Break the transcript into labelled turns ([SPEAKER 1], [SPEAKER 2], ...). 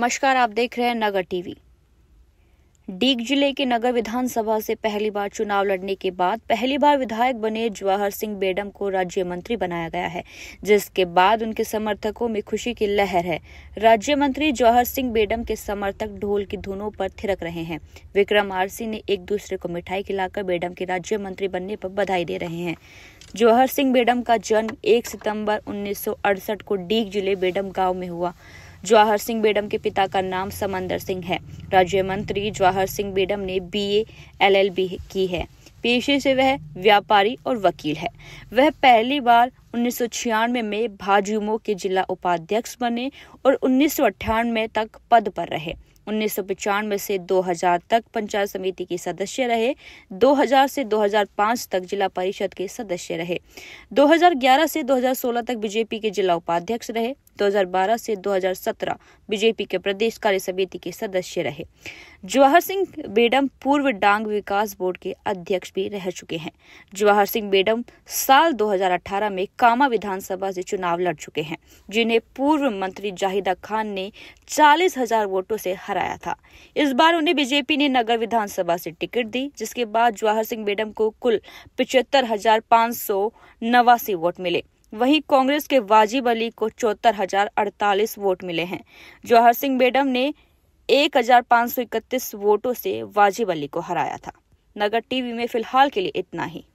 [SPEAKER 1] नमस्कार आप देख रहे हैं नगर टीवी डीग जिले के नगर विधानसभा से पहली बार चुनाव लड़ने के बाद पहली बार विधायक बने जवाहर सिंह बेडम को राज्य मंत्री बनाया गया है जिसके बाद उनके समर्थकों में खुशी की लहर है राज्य मंत्री जवाहर सिंह बेडम के समर्थक ढोल की धुनों पर थिरक रहे हैं विक्रम आरसी ने एक दूसरे को मिठाई खिलाकर बेडम के राज्य मंत्री बनने पर बधाई दे रहे हैं जवाहर सिंह बेडम का जन्म एक सितम्बर उन्नीस को डीग जिले बेडम गाँव में हुआ जवाहर सिंह बेडम के पिता का नाम समंदर सिंह है राज्य मंत्री जवाहर सिंह बेडम ने बी एलएलबी की है पेशे से वह व्यापारी और वकील है वह पहली बार उन्नीस में भाजयुमो के जिला उपाध्यक्ष बने और उन्नीस तक पद पर रहे उन्नीस से 2000 तक पंचायत समिति के सदस्य रहे 2000 से 2005 तक जिला परिषद के सदस्य रहे 2011 से 2016 तक बीजेपी के जिला उपाध्यक्ष रहे 2012 से 2017 बीजेपी के प्रदेश कार्य समिति के सदस्य रहे जवाहर सिंह बेडम पूर्व डांग विकास बोर्ड के अध्यक्ष भी रह चुके हैं जवाहर सिंह बेडम साल 2018 में कामा विधानसभा से चुनाव लड़ चुके हैं जिन्हें पूर्व मंत्री जाहिदा खान ने चालीस हजार वोटों से हराया था इस बार उन्हें बीजेपी ने नगर विधानसभा से टिकट दी जिसके बाद जवाहर सिंह बेडम को कुल पिचहत्तर हजार पाँच सौ नवासी वोट मिले वहीं कांग्रेस के वाजिब अली को चौहत्तर हजार अड़तालीस वोट मिले हैं जवाहर सिंह बेडम ने एक हजार पाँच सौ इकतीस वोटों से वाजिब अली को हराया था नगर टीवी में फिलहाल के लिए इतना ही